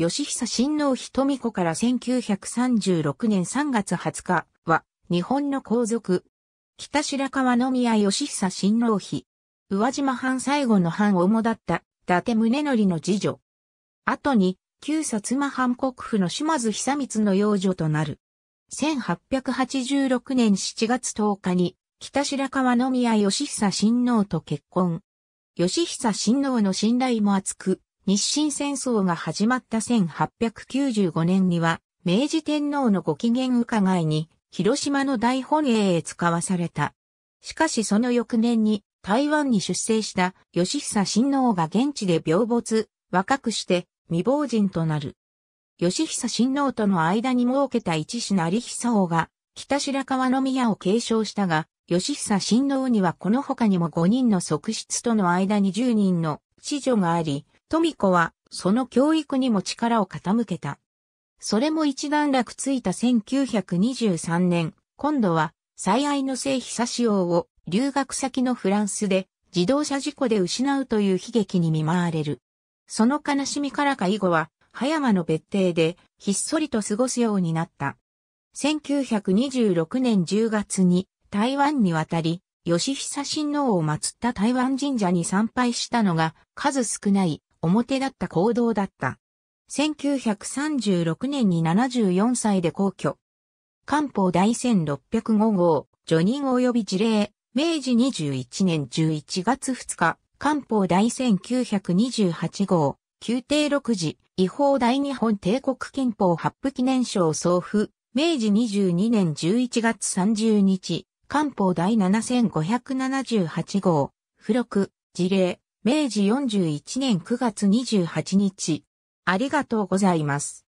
義久親王富子から1936年3月20日は、日本の皇族。北白川宮義久親王妃。宇和島藩最後の藩主だった、伊達宗則の次女。後に、旧薩摩藩国府の島津久光の養女となる。1886年7月10日に、北白川宮義久親王と結婚。義久親王の信頼も厚く、日清戦争が始まった1895年には、明治天皇のご機嫌伺いに、広島の大本営へ使わされた。しかしその翌年に、台湾に出征した吉久親王が現地で病没、若くして未亡人となる。吉久親王との間に設けた一子成久王が、北白川宮を継承したが、吉久親王にはこの他にも5人の側室との間に10人の子女があり、富子は、その教育にも力を傾けた。それも一段落ついた1923年、今度は、最愛の聖久志王を、留学先のフランスで、自動車事故で失うという悲劇に見舞われる。その悲しみからか以後は、葉山の別邸で、ひっそりと過ごすようになった。1926年10月に、台湾に渡り、吉久親王を祀った台湾神社に参拝したのが数少ない表だった行動だった。1936年に74歳で皇居。官報第1605号、除任及び事例、明治21年11月2日、官報第1928号、宮廷6時、違法大日本帝国憲法発布記念賞送付、明治22年11月30日、官報第7578号、付録、事例、明治41年9月28日。ありがとうございます。